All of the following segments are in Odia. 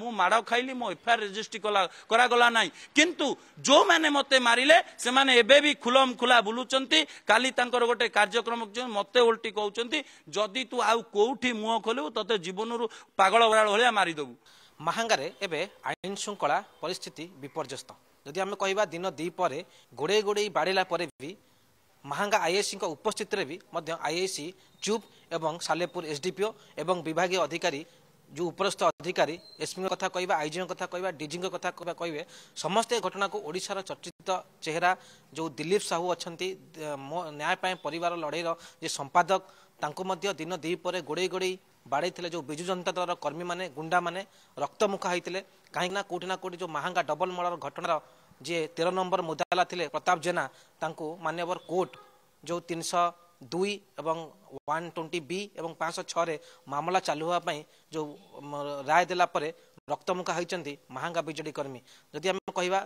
ମୁଁ ମାଡ଼ ଖାଇଲି ମୋ ଏଫ୍ଆଇଆର୍ ରେଜିଷ୍ଟ୍ରି କଲା କରାଗଲା ନାହିଁ କିନ୍ତୁ ଯେଉଁମାନେ ମୋତେ ମାରିଲେ ସେମାନେ ଏବେ ବି ଖୁଲମ ଖୁଲା ବୁଲୁଛନ୍ତି କାଲି ତାଙ୍କର ଗୋଟେ କାର୍ଯ୍ୟକ୍ରମ ମୋତେ ଓଲଟି କହୁଛନ୍ତି ଯଦି ତୁ ଆଉ କୋଉଠି ମୁହଁ ଖୋଲିବୁ ତତେ ଜୀବନରୁ ପାଗଳ ବରାଳ ଭଳିଆ ମାରିଦେବୁ ମାହାଙ୍ଗାରେ ଏବେ ଆଇନ ଶୃଙ୍ଖଳା ପରିସ୍ଥିତି ବିପର୍ଯ୍ୟସ୍ତ ଯଦି ଆମେ କହିବା ଦିନ ଦୁଇ ପରେ ଗୋଡ଼େଇ ଗୋଡ଼େଇ ବାଡ଼ିଲା ପରେ ବି ମାହାଙ୍ଗା ଆଇଏସିଙ୍କ ଉପସ୍ଥିତିରେ ବି ମଧ୍ୟ ଆଇଏସି ଚୁପ୍ ଏବଂ ସାଲେପୁର ଏସ୍ଡିପିଓ ଏବଂ ବିଭାଗୀୟ ଅଧିକାରୀ जो उपस्थ अधिक एसपि कथा कहि आइजि कथा किजि कथा कहिले समस्ते घटनाको ओडार चर्चित चेहरा जो दलिप साहु अहि म न्यायपाई परिवार लडैर जपादक तिन गोड़े गोड़े गोडै बाडै जो विजु जनता दल कर्मी गुंडा र कर्मी म गुण्डा मक्तमुख है जो महांगा डबल मर्डर घटना जे तेह्र नंबर मुद्रा ले प्रताप जेना मान्यवर कोर्टीतिन सय ଦୁଇ ଏବଂ ୱାନ୍ ଟ୍ୱେଣ୍ଟି ବି ଏବଂ ପାଞ୍ଚଶହ ଛଅରେ ମାମଲା ଚାଲୁ ହେବା ପାଇଁ ଯେଉଁ ରାୟ ଦେଲା ପରେ ରକ୍ତମୁଖା ହୋଇଛନ୍ତି ମହାଙ୍ଗା ବିଜେଡ଼ି କର୍ମୀ ଯଦି ଆମେ କହିବା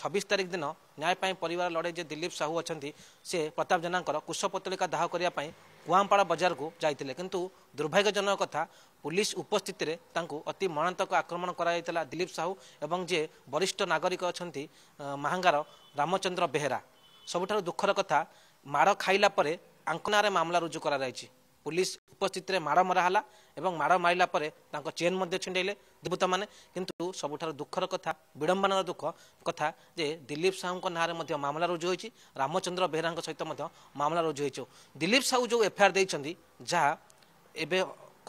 ଛବିଶ ତାରିଖ ଦିନ ନ୍ୟାୟ ପାଇଁ ପରିବାର ଲଢ଼େଇ ଯେ ଦିଲ୍ଲୀପ ସାହୁ ଅଛନ୍ତି ସେ ପ୍ରତାପ ଜେନାଙ୍କର କୁଶ ପତଳିକା ଦାହ କରିବା ପାଇଁ କୁଆଁପାଳ ବଜାରକୁ ଯାଇଥିଲେ କିନ୍ତୁ ଦୁର୍ଭାଗ୍ୟଜନକ କଥା ପୁଲିସ୍ ଉପସ୍ଥିତିରେ ତାଙ୍କୁ ଅତି ମଣାନ୍ତକ ଆକ୍ରମଣ କରାଯାଇଥିଲା ଦିଲ୍ଲୀପ ସାହୁ ଏବଂ ଯିଏ ବରିଷ୍ଠ ନାଗରିକ ଅଛନ୍ତି ମହାଙ୍ଗାର ରାମଚନ୍ଦ୍ର ବେହେରା ସବୁଠାରୁ ଦୁଃଖର କଥା ମାଡ଼ ଖାଇଲା ପରେ ତାଙ୍କ ନାଁରେ ମାମଲା ରୁଜୁ କରାଯାଇଛି ପୋଲିସ ଉପସ୍ଥିତିରେ ମାଡ଼ ମରାହେଲା ଏବଂ ମାଡ଼ ମାରିଲା ପରେ ତାଙ୍କ ଚେନ୍ ମଧ୍ୟ ଛିଣ୍ଡେଇଲେ ଦୁବୃତ୍ତମାନେ କିନ୍ତୁ ସବୁଠାରୁ ଦୁଃଖର କଥା ବିଡ଼ମ୍ବନାର ଦୁଃଖ କଥା ଯେ ଦିଲ୍ଲୀପ ସାହୁଙ୍କ ନାଁରେ ମଧ୍ୟ ମାମଲା ରୁଜୁ ହୋଇଛି ରାମଚନ୍ଦ୍ର ବେହେରାଙ୍କ ସହିତ ମଧ୍ୟ ମାମଲା ରୁଜୁ ହୋଇଛି ଦିଲ୍ଲୀପ ସାହୁ ଯେଉଁ ଏଫ୍ଆଇଆର୍ ଦେଇଛନ୍ତି ଯାହା ଏବେ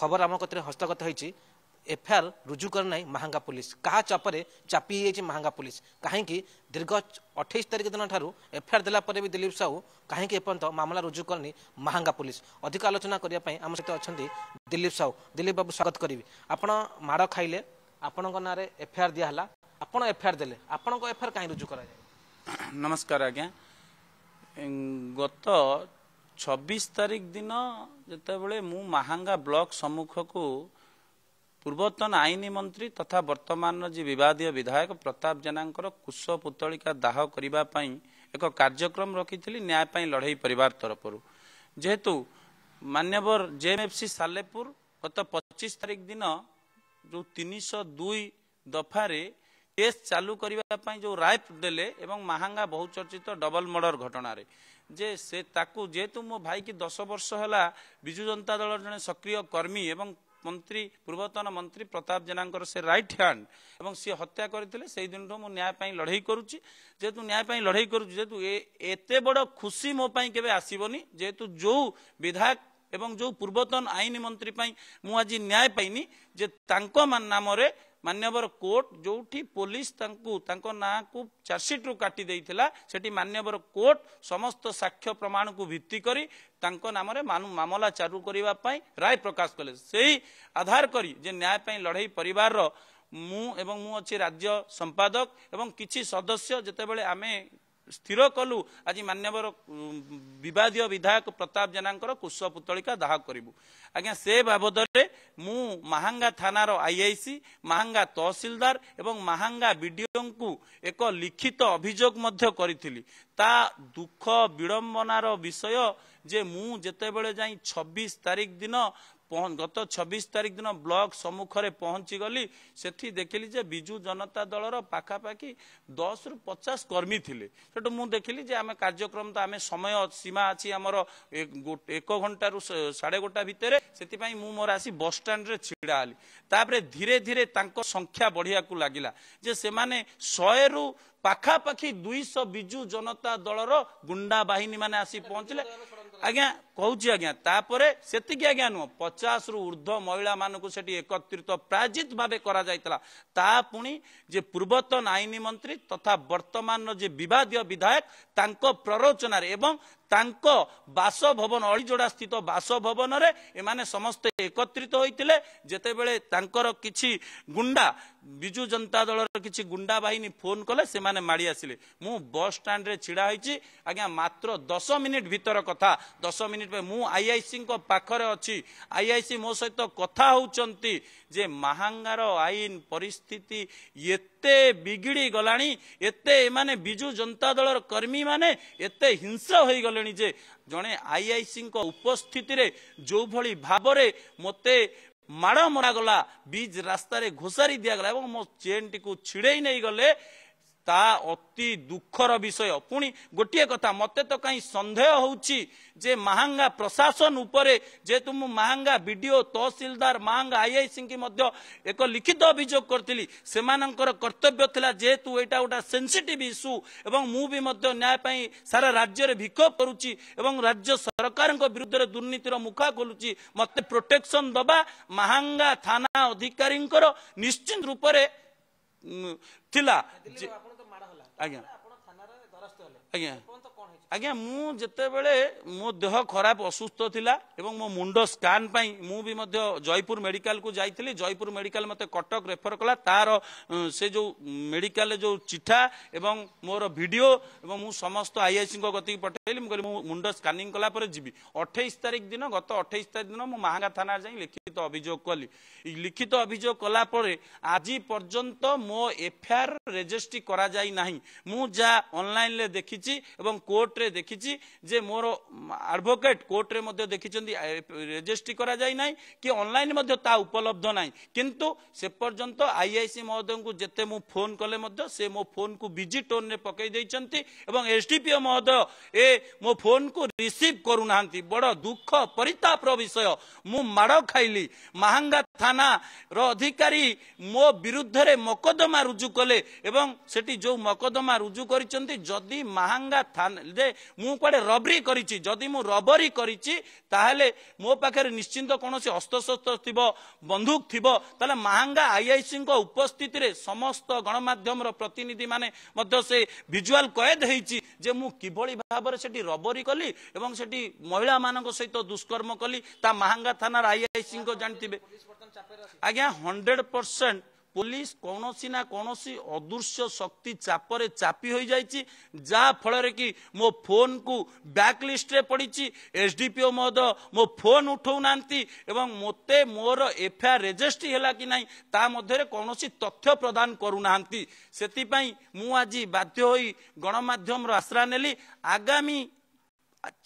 ଖବର ଆମ କତିରେ ହସ୍ତଗତ ହୋଇଛି ଏଫ୍ଆଇଆର୍ ରୁଜୁ କରିନାହିଁ ମହାଙ୍ଗା ପୋଲିସ କାହା ଚାପରେ ଚାପି ହେଇଯାଇଛି ମାହାଙ୍ଗା ପୋଲିସ କାହିଁକି ଦୀର୍ଘ ଅଠେଇଶ ତାରିଖ ଦିନ ଠାରୁ ଏଫଆଇଆର ଦେଲା ପରେ ବି ଦିଲ୍ଲୀପ ସାହୁ କାହିଁକି ଏପର୍ଯ୍ୟନ୍ତ ମାମଲା ରୁଜୁ କରିନି ମାହାଙ୍ଗା ପୋଲିସ ଅଧିକ ଆଲୋଚନା କରିବା ପାଇଁ ଆମ ସହିତ ଅଛନ୍ତି ଦିଲ୍ଲୀପ ସାହୁ ଦିଲ୍ଲୀପ ବାବୁ ସ୍ୱାଗତ କରିବି ଆପଣ ମାଡ଼ ଖାଇଲେ ଆପଣଙ୍କ ନାଁରେ ଏଫ୍ଆଇଆର୍ ଦିଆହେଲା ଆପଣ ଏଫ୍ଆଇଆର୍ ଦେଲେ ଆପଣଙ୍କ ଏଫ୍ଆଇଆର୍ କାହିଁ ରୁଜୁ କରାଯାଏ ନମସ୍କାର ଆଜ୍ଞା ଗତ ଛବିଶ ତାରିଖ ଦିନ ଯେତେବେଳେ ମୁଁ ମାହାଙ୍ଗା ବ୍ଲକ ସମ୍ମୁଖକୁ ପୂର୍ବତନ ଆଇନ ମନ୍ତ୍ରୀ ତଥା ବର୍ତ୍ତମାନର ଯିଏ ବିବାଦୀୟ ବିଧାୟକ ପ୍ରତାପ ଜେନାଙ୍କର କୁଶ ପୁତଳିକା ଦାହ କରିବା ପାଇଁ ଏକ କାର୍ଯ୍ୟକ୍ରମ ରଖିଥିଲି ନ୍ୟାୟ ପାଇଁ ଲଢ଼େଇ ପରିବାର ତରଫରୁ ଯେହେତୁ ମାନ୍ୟବର ଜେଏମ୍ଏଫ୍ସି ସାଲେପୁର ଗତ ପଚିଶ ତାରିଖ ଦିନ ଯେଉଁ ତିନିଶହ ଦୁଇ ଦଫାରେ କେସ୍ ଚାଲୁ କରିବା ପାଇଁ ଯେଉଁ ରାୟ ଦେଲେ ଏବଂ ମହାଙ୍ଗା ବହୁଚର୍ଚ୍ଚିତ ଡବଲ ମର୍ଡର ଘଟଣାରେ ଯେ ସେ ତାକୁ ଯେହେତୁ ମୋ ଭାଇକି ଦଶ ବର୍ଷ ହେଲା ବିଜୁ ଜନତା ଦଳର ଜଣେ ସକ୍ରିୟ କର୍ମୀ ଏବଂ ମନ୍ତ୍ରୀ ପୂର୍ବତନ ମନ୍ତ୍ରୀ ପ୍ରତାପ ଜେନାଙ୍କର ସେ ରାଇଟ୍ ହ୍ୟାଣ୍ଡ ଏବଂ ସିଏ ହତ୍ୟା କରିଥିଲେ ସେଇଦିନଠୁ ମୁଁ ନ୍ୟାୟ ପାଇଁ ଲଢ଼େଇ କରୁଛି ଯେହେତୁ ନ୍ୟାୟ ପାଇଁ ଲଢ଼େଇ କରୁଛି ଯେହେତୁ ଏତେ ବଡ଼ ଖୁସି ମୋ ପାଇଁ କେବେ ଆସିବନି ଯେହେତୁ ଯୋଉ ବିଧାୟକ ଏବଂ ଯୋଉ ପୂର୍ବତନ ଆଇନ ମନ୍ତ୍ରୀ ପାଇଁ ମୁଁ ଆଜି ନ୍ୟାୟ ପାଇନି ଯେ ତାଙ୍କ ନାମରେ ମାନ୍ୟବର କୋର୍ଟ ଯୋଉଠି ପୋଲିସ ତାଙ୍କୁ ତାଙ୍କ ନାଁକୁ ଚାର୍ଜସିଟ୍ରୁ କାଟି ଦେଇଥିଲା ସେଠି ମାନ୍ୟବର କୋର୍ଟ ସମସ୍ତ ସାକ୍ଷ୍ୟ ପ୍ରମାଣକୁ ଭିତ୍ତି କରି ତାଙ୍କ ନାମରେ ମାମଲା ଚାଲୁ କରିବା ପାଇଁ ରାୟ ପ୍ରକାଶ କଲେ ସେହି ଆଧାର କରି ଯେ ନ୍ୟାୟ ପାଇଁ ଲଢ଼େଇ ପରିବାରର ମୁଁ ଏବଂ ମୁଁ ଅଛି ରାଜ୍ୟ ସମ୍ପାଦକ ଏବଂ କିଛି ସଦସ୍ୟ ଯେତେବେଳେ ଆମେ ସ୍ଥିର କଲୁ ଆଜି ମାନ୍ୟବର ବିବାଦୀୟ ବିଧାୟକ ପ୍ରତାପ ଜେନାଙ୍କର କୁଶ ପୁତଳିକା ଦାହ କରିବୁ ଆଜ୍ଞା ସେ ବାବଦରେ ମୁଁ ମାହାଙ୍ଗା ଥାନାର ଆଇଆଇସି ମାହାଙ୍ଗା ତହସିଲଦାର ଏବଂ ମାହାଙ୍ଗା ବିଡିଓଙ୍କୁ ଏକ ଲିଖିତ ଅଭିଯୋଗ ମଧ୍ୟ କରିଥିଲି ତା ଦୁଃଖ ବିଡ଼ମ୍ବନାର ବିଷୟ ଯେ ମୁଁ ଯେତେବେଳେ ଯାଇ ଛବିଶ ତାରିଖ ଦିନ ଗତ ଛବିଶ ତାରିଖ ଦିନ ବ୍ଲକ ସମ୍ମୁଖରେ ପହଞ୍ଚିଗଲି ସେଠି ଦେଖିଲି ଯେ ବିଜୁ ଜନତା ଦଳର ପାଖାପାଖି ଦଶରୁ ପଚାଶ କର୍ମୀ ଥିଲେ ସେଠୁ ମୁଁ ଦେଖିଲି ଯେ ଆମେ କାର୍ଯ୍ୟକ୍ରମ ତ ଆମେ ସମୟ ସୀମା ଅଛି ଆମର ଏକ ଘଣ୍ଟାରୁ ସାଢେ ଗୋଟା ଭିତରେ ସେଥିପାଇଁ ମୁଁ ମୋର ଆସି ବସ୍ଷ୍ଟାଣ୍ଡରେ ଛିଡ଼ା ହେଲି ତାପରେ ଧୀରେ ଧୀରେ ତାଙ୍କ ସଂଖ୍ୟା ବଢ଼ିବାକୁ ଲାଗିଲା ଯେ ସେମାନେ ଶହେରୁ ପାଖାପାଖି ଦୁଇଶହ ବିଜୁ ଜନତା ଦଳର ଗୁଣ୍ଡା ବାହିନୀ ମାନେ ଆସି ପହଞ୍ଚିଲେ ଆଜ୍ଞା କହୁଛି ଆଜ୍ଞା ତାପରେ ସେତିକି ଆଜ୍ଞା ନୁହଁ ପଚାଶରୁ ଉର୍ଦ୍ଧ୍ୱ ମହିଳାମାନଙ୍କୁ ସେଠି ଏକତ୍ରିତ ପ୍ରାୟୋଜିତ ଭାବେ କରାଯାଇଥିଲା ତା ପୁଣି ଯେ ପୂର୍ବତନ ଆଇନ ମନ୍ତ୍ରୀ ତଥା ବର୍ତ୍ତମାନର ଯେ ବିବାଦୀୟ ବିଧାୟକ ତାଙ୍କ ପ୍ରରୋଚନାରେ ଏବଂ ତାଙ୍କ ବାସଭବନ ଅଳିଯୋଡ଼ା ସ୍ଥିତ ବାସଭବନରେ ଏମାନେ ସମସ୍ତେ ଏକତ୍ରିତ ହୋଇଥିଲେ ଯେତେବେଳେ ତାଙ୍କର କିଛି ଗୁଣ୍ଡା ବିଜୁ ଜନତା ଦଳର କିଛି ଗୁଣ୍ଡା ବାହିନୀ ଫୋନ୍ କଲେ ସେମାନେ ମାଡ଼ି ଆସିଲେ ମୁଁ ବସ୍ଷ୍ଟାଣ୍ଡରେ ଛିଡ଼ା ହୋଇଛି ଆଜ୍ଞା ମାତ୍ର ଦଶ ମିନିଟ୍ ଭିତର କଥା ଦଶ ମିନିଟ୍ ସେଥିପାଇଁ ମୁଁ ଆଇଆଇସିଙ୍କ ପାଖରେ ଅଛି ଆଇଆଇସି ମୋ ସହିତ କଥା ହେଉଛନ୍ତି ଯେ ମାହାଙ୍ଗାର ଆଇନ ପରିସ୍ଥିତି ଏତେ ବିଗିଡ଼ି ଗଲାଣି ଏତେ ଏମାନେ ବିଜୁ ଜନତା ଦଳର କର୍ମୀମାନେ ଏତେ ହିଂସ୍ର ହୋଇଗଲେଣି ଯେ ଜଣେ ଆଇଆଇସିଙ୍କ ଉପସ୍ଥିତିରେ ଯେଉଁଭଳି ଭାବରେ ମୋତେ ମାଡ଼ ମରାଗଲା ବିଚ୍ ରାସ୍ତାରେ ଘୋଷାରି ଦିଆଗଲା ଏବଂ ମୋ ଚେନ୍ଟିକୁ ଛିଡ଼େଇ ନେଇଗଲେ ତା ଅତି ଦୁଃଖର ବିଷୟ ପୁଣି ଗୋଟିଏ କଥା ମତେ ତ କାହିଁ ସନ୍ଦେହ ହଉଛି ଯେ ମାହାଙ୍ଗା ପ୍ରଶାସନ ଉପରେ ଯେହେତୁ ମୁଁ ମାହାଙ୍ଗା ବିଡିଓ ତହସିଲଦାର ମାହାଙ୍ଗା ଆଇଆଇସିଙ୍କି ମଧ୍ୟ ଏକ ଲିଖିତ ଅଭିଯୋଗ କରିଥିଲି ସେମାନଙ୍କର କର୍ତ୍ତବ୍ୟ ଥିଲା ଯେହେତୁ ଏଇଟା ଗୋଟେ ସେନ୍ସିଟିଭ ଇସ୍ୟୁ ଏବଂ ମୁଁ ବି ମଧ୍ୟ ନ୍ୟାୟ ପାଇଁ ସାରା ରାଜ୍ୟରେ ବିକ୍ଷୋଭ କରୁଛି ଏବଂ ରାଜ୍ୟ ସରକାରଙ୍କ ବିରୁଦ୍ଧରେ ଦୁର୍ନୀତିର ମୁଖା ଖୋଲୁଛି ମତେ ପ୍ରୋଟେକ୍ସନ ଦବା ମାହାଙ୍ଗା ଥାନା ଅଧିକାରୀଙ୍କର ନିଶ୍ଚିନ୍ତ ରୂପରେ ଥିଲା ଆଜ୍ଞା ଆଜ୍ଞା ଆଜ୍ଞା ମୁଁ ଯେତେବେଳେ ମୋ ଦେହ ଖରାପ ଅସୁସ୍ଥ ଥିଲା ଏବଂ ମୋ ମୁଣ୍ଡ ସ୍କାନ୍ ପାଇଁ ମୁଁ ବି ମଧ୍ୟ ଜୟପୁର ମେଡିକାଲକୁ ଯାଇଥିଲି ଜୟପୁର ମେଡିକାଲ ମୋତେ କଟକ ରେଫର କଲା ତାର ସେ ଯେଉଁ ମେଡିକାଲରେ ଯେଉଁ ଚିଠା ଏବଂ ମୋର ଭିଡ଼ିଓ ଏବଂ ମୁଁ ସମସ୍ତ ଆଇଆଇସିଙ୍କ କତିକି ପଠାଇଲି ମୁଁ କହିଲି ମୁଁ ମୁଣ୍ଡ ସ୍କାନିଂ କଲା ପରେ ଯିବି ଅଠେଇଶ ତାରିଖ ଦିନ ଗତ ଅଠେଇଶ ତାରିଖ ଦିନ ମୁଁ ମାହାଙ୍ଗା ଥାନା ଯାଇ ଲିଖିତ ଅଭିଯୋଗ କଲି লিখিত অভিযোগ কলা পরে আজি পর্যন্ত মো এফআইআর রেজিস্ট্রি করা যাই না মু যা অনলাইনলে দেখিছি এবং কোর্ট কোর্টরে দেখিছি যে মোর আডভোকেট কোর্টরে মধ্যে দেখিছেন রেজিষ্ট্রি করা যায় না কি অনলাইন মধ্যে তা উপলব্ধ নাই কিন্তু সে পর্যন্ত আইআইসি মহোদয় যেতে মু ফোন কলে মধ্যে সে মো ফোন কু বিজি টোনরে পকাই দিয়েছেন এবং এসডিপিও মহোদয় এ মো ফোন কু রিসিভ করু না বড় দুঃখ পরিতাপর বিষয় মু মাড় খাইলি মাহাঙ্গা থানা র অধিকারী মো বিরুদ্ধে মকদ্দমা রুজু কলে এবং সেটি যে মকদ্দমা রুজু করেছেন যদি মাহাঙ্গা থানা ମୁଁ କୁଆଡେ ରବରି କରିଛି ଯଦି ମୁଁ ରବରି କରିଛି ତାହେଲେ ମୋ ପାଖରେ ନିଶ୍ଚିନ୍ତ କୌଣସି ଅସ୍ତ୍ରଶସ୍ତ୍ର ଥିବ ବନ୍ଧୁକ ଥିବ ତାହେଲେ ମାହାଙ୍ଗା ଆଇଆଇସିଙ୍କ ଉପସ୍ଥିତିରେ ସମସ୍ତ ଗଣମାଧ୍ୟମର ପ୍ରତିନିଧିମାନେ ମଧ୍ୟ ସେ ଭିଜୁଆଲ କଏଦ ହେଇଛି ଯେ ମୁଁ କିଭଳି ଭାବରେ ସେଠି ରବରି କଲି ଏବଂ ସେଠି ମହିଳାମାନଙ୍କ ସହିତ ଦୁଷ୍କର୍ମ କଲି ତା ମାହାଙ୍ଗା ଥାନାର ଆଇଆଇସିଙ୍କ ଜାଣିଥିବେ ଆଜ୍ଞା ହଣ୍ଡ୍ରେଡ୍ ପରସେଣ୍ଟ ପୋଲିସ କୌଣସି ନା କୌଣସି ଅଦୃଶ୍ୟ ଶକ୍ତି ଚାପରେ ଚାପି ହୋଇଯାଇଛି ଯାହାଫଳରେ କି ମୋ ଫୋନକୁ ବ୍ୟାକ୍ ଲିଷ୍ଟରେ ପଡ଼ିଛି ଏସ୍ଡିପିଓ ମହୋଦୟ ମୋ ଫୋନ ଉଠାଉନାହାନ୍ତି ଏବଂ ମୋତେ ମୋର ଏଫ୍ଆଇଆର୍ ରେଜିଷ୍ଟ୍ରି ହେଲା କି ନାହିଁ ତା ମଧ୍ୟରେ କୌଣସି ତଥ୍ୟ ପ୍ରଦାନ କରୁନାହାନ୍ତି ସେଥିପାଇଁ ମୁଁ ଆଜି ବାଧ୍ୟ ହୋଇ ଗଣମାଧ୍ୟମର ଆଶ୍ରା ନେଲି ଆଗାମୀ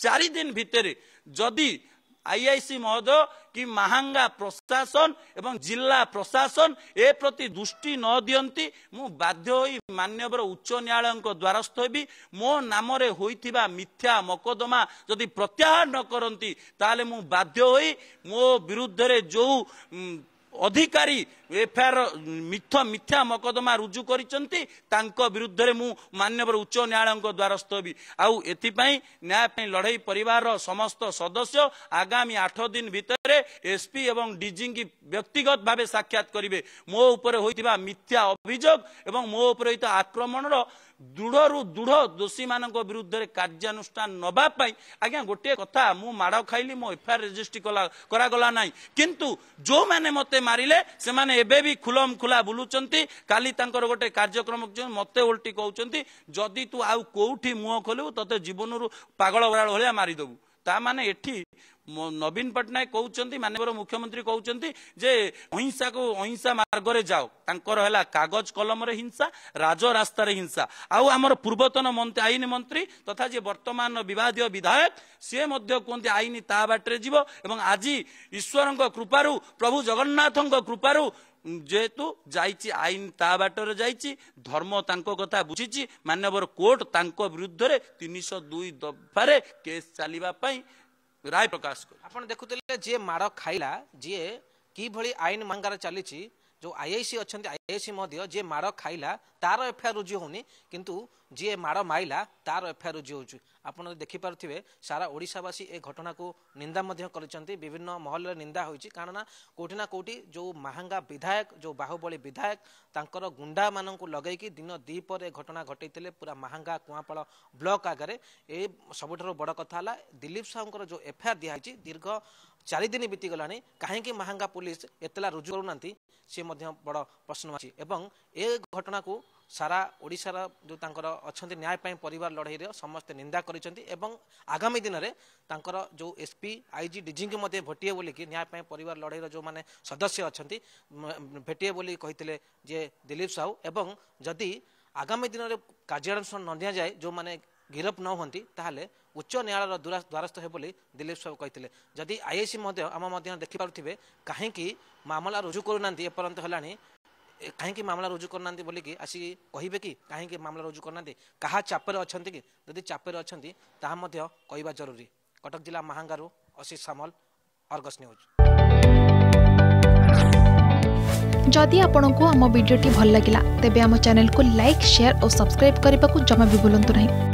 ଚାରି ଦିନ ଭିତରେ ଯଦି ଆଇଆଇସି ମହୋଦୟ କି ମାହାଙ୍ଗା ପ୍ରଶାସନ ଏବଂ ଜିଲ୍ଲା ପ୍ରଶାସନ ଏ ପ୍ରତି ଦୃଷ୍ଟି ନ ଦିଅନ୍ତି ମୁଁ ବାଧ୍ୟ ହୋଇ ମାନ୍ୟବର ଉଚ୍ଚ ନ୍ୟାୟାଳୟଙ୍କ ଦ୍ୱାରସ୍ଥ ହେବି ମୋ ନାମରେ ହୋଇଥିବା ମିଥ୍ୟା ମକଦ୍ଦମା ଯଦି ପ୍ରତ୍ୟାହାର ନ କରନ୍ତି ତାହେଲେ ମୁଁ ବାଧ୍ୟ ହୋଇ ମୋ ବିରୁଦ୍ଧରେ ଯୋଉ ଅଧିକାରୀ ଏଫ୍ଆଇଆର୍ ମିଥ ମିଥ୍ୟା ମକଦ୍ଦମା ରୁଜୁ କରିଛନ୍ତି ତାଙ୍କ ବିରୁଦ୍ଧରେ ମୁଁ ମାନ୍ୟବର ଉଚ୍ଚ ନ୍ୟାୟାଳୟଙ୍କ ଦ୍ୱାରସ୍ଥ ବି ଆଉ ଏଥିପାଇଁ ନ୍ୟାୟ ପାଇଁ ଲଢ଼େଇ ପରିବାରର ସମସ୍ତ ସଦସ୍ୟ ଆଗାମୀ ଆଠ ଦିନ ଭିତରେ ଏସ୍ପି ଏବଂ ଡିଜିଙ୍କି ବ୍ୟକ୍ତିଗତ ଭାବେ ସାକ୍ଷାତ କରିବେ ମୋ ଉପରେ ହୋଇଥିବା ମିଥ୍ୟା ଅଭିଯୋଗ ଏବଂ ମୋ ଉପରେ ହୋଇଥିବା ଆକ୍ରମଣର ଦୃଢ଼ରୁ ଦୃଢ଼ ଦୋଷୀମାନଙ୍କ ବିରୁଦ୍ଧରେ କାର୍ଯ୍ୟାନୁଷ୍ଠାନ ନେବା ପାଇଁ ଆଜ୍ଞା ଗୋଟିଏ କଥା ମୁଁ ମାଡ଼ ଖାଇଲି ମୋ ଏଫ୍ଆଇଆର୍ ରେଜିଷ୍ଟ୍ରି କରାଗଲା ନାହିଁ କିନ୍ତୁ ଯେଉଁମାନେ ମୋତେ ମାରିଲେ ସେମାନେ ଏବେ ବି ଖୁଲମ ଖୁଲା ବୁଲୁଛନ୍ତି କାଲି ତାଙ୍କର ଗୋଟେ କାର୍ଯ୍ୟକ୍ରମ ମୋତେ ଓଲଟି କହୁଛନ୍ତି ଯଦି ତୁ ଆଉ କୋଉଠି ମୁହଁ ଖୋଲିବୁ ତତେ ଜୀବନରୁ ପାଗଳ ବରାଳ ଭଳିଆ ମାରିଦେବୁ ତା ମାନେ ଏଠି ନବୀନ ପଟ୍ଟନାୟକ କହୁଛନ୍ତି ମାନ୍ୟବର ମୁଖ୍ୟମନ୍ତ୍ରୀ କହୁଛନ୍ତି ଯେ ଅହିଂସାକୁ ଅହିଂସା ମାର୍ଗରେ ଯାଅ ତାଙ୍କର ହେଲା କାଗଜ କଲମରେ ହିଂସା ରାଜ ରାସ୍ତାରେ ହିଂସା ଆଉ ଆମର ପୂର୍ବତନ ମନ୍ତ୍ରୀ ଆଇନ ମନ୍ତ୍ରୀ ତଥା ଯିଏ ବର୍ତ୍ତମାନ ବିବାଦୀୟ ବିଧାୟକ ସିଏ ମଧ୍ୟ କୁହନ୍ତି ଆଇନ ତା ବାଟରେ ଯିବ ଏବଂ ଆଜି ଈଶ୍ୱରଙ୍କ କୃପାରୁ ପ୍ରଭୁ ଜଗନ୍ନାଥଙ୍କ କୃପାରୁ ଯେହେତୁ ଯାଇଛି ଆଇନ ତା ବାଟରେ ଯାଇଛି ଧର୍ମ ତାଙ୍କ କଥା ବୁଝିଛି ମାନ୍ୟବର କୋର୍ଟ ତାଙ୍କ ବିରୁଦ୍ଧରେ ତିନିଶହ ଦୁଇ ଦଫାରେ କେସ୍ ଚାଲିବା ପାଇଁ ରାୟ ପ୍ରକାଶ କଲେ ଆପଣ ଦେଖୁଥିଲେ ଯିଏ ମାଡ଼ ଖାଇଲା ଯିଏ କିଭଳି ଆଇନ ମାଙ୍ଗାରେ ଚାଲିଛି ଯେଉଁ ଆଇଆଇସି ଅଛନ୍ତି ଆଇଆଇସି ମଧ୍ୟ ଯିଏ ମାଡ଼ ଖାଇଲା ତାର ଏଫଆଇଆର୍ ରୁଜୁ ହେଉନି କିନ୍ତୁ ଯିଏ ମାଡ଼ ମାଇଲା ତାର ଏଫଆଇଆର୍ ରୁଜୁ ହେଉଛି ଆପଣ ଦେଖିପାରୁଥିବେ ସାରା ଓଡ଼ିଶାବାସୀ ଏ ଘଟଣାକୁ ନିନ୍ଦା ମଧ୍ୟ କରିଛନ୍ତି ବିଭିନ୍ନ ମହଲରେ ନିନ୍ଦା ହୋଇଛି କାରଣ ନା କେଉଁଠି ନା କେଉଁଠି ଯେଉଁ ମାହାଙ୍ଗା ବିଧାୟକ ଯେଉଁ ବାହୁବଳୀ ବିଧାୟକ ତାଙ୍କର ଗୁଣ୍ଡାମାନଙ୍କୁ ଲଗେଇକି ଦିନ ଦ୍ୱିପରେ ଘଟଣା ଘଟେଇଥିଲେ ପୁରା ମାହାଙ୍ଗା କୁଆଁପାଳ ବ୍ଲକ ଆଗରେ ଏ ସବୁଠାରୁ ବଡ଼ କଥା ହେଲା ଦିଲ୍ଲୀପ ସାହୁଙ୍କର ଯେଉଁ ଏଫଆଇଆର୍ ଦିଆହେଇଛି ଦୀର୍ଘ ଚାରିଦିନ ବିତିଗଲାଣି କାହିଁକି ମାହାଙ୍ଗା ପୋଲିସ ଏତଲା ରୁଜୁ କରୁନାହାନ୍ତି ସେ ମଧ୍ୟ ବଡ଼ ପ୍ରଶ୍ନ ଅଛି ଏବଂ ଏ ଘଟଣାକୁ ସାରା ଓଡ଼ିଶାର ଯେଉଁ ତାଙ୍କର ଅଛନ୍ତି ନ୍ୟାୟ ପାଇଁ ପରିବାର ଲଢ଼େଇର ସମସ୍ତେ ନିନ୍ଦା କରିଛନ୍ତି ଏବଂ ଆଗାମୀ ଦିନରେ ତାଙ୍କର ଯେଉଁ ଏସ୍ପି ଆଇଜି ଡିଜିଙ୍କୁ ମଧ୍ୟ ଭେଟିବେ ବୋଲିକି ନ୍ୟାୟ ପାଇଁ ପରିବାର ଲଢ଼େଇର ଯେଉଁମାନେ ସଦସ୍ୟ ଅଛନ୍ତି ଭେଟିବେ ବୋଲି କହିଥିଲେ ଯେ ଦିଲୀପ ସାହୁ ଏବଂ ଯଦି ଆଗାମୀ ଦିନରେ କାର୍ଯ୍ୟାନୁଷ୍ଠାନ ନ ନିଆଯାଏ ଯେଉଁମାନେ गिरफ न हमें तेल उच्च न्यायालय द्वारस्थ हो दिलीप साहब कही जदि आईएसी आम मध्य देखिपे कहीं मामला रुजु करूना एपर्त है कहीं मामला रुजु करना बोलिक आसिक कहे कि कहीं मामला रुजु करना क्या चापे अच्छा कि जदि चापे अच्छा कह जरूरी कटक जिला महांगारू अशीष सामल अर्गस न्यूज जदि आपण को आम भिड्टे भल लगा तेब चेल को लाइक सेयार और सब्सक्राइब करने को जमा भी बुलां नहीं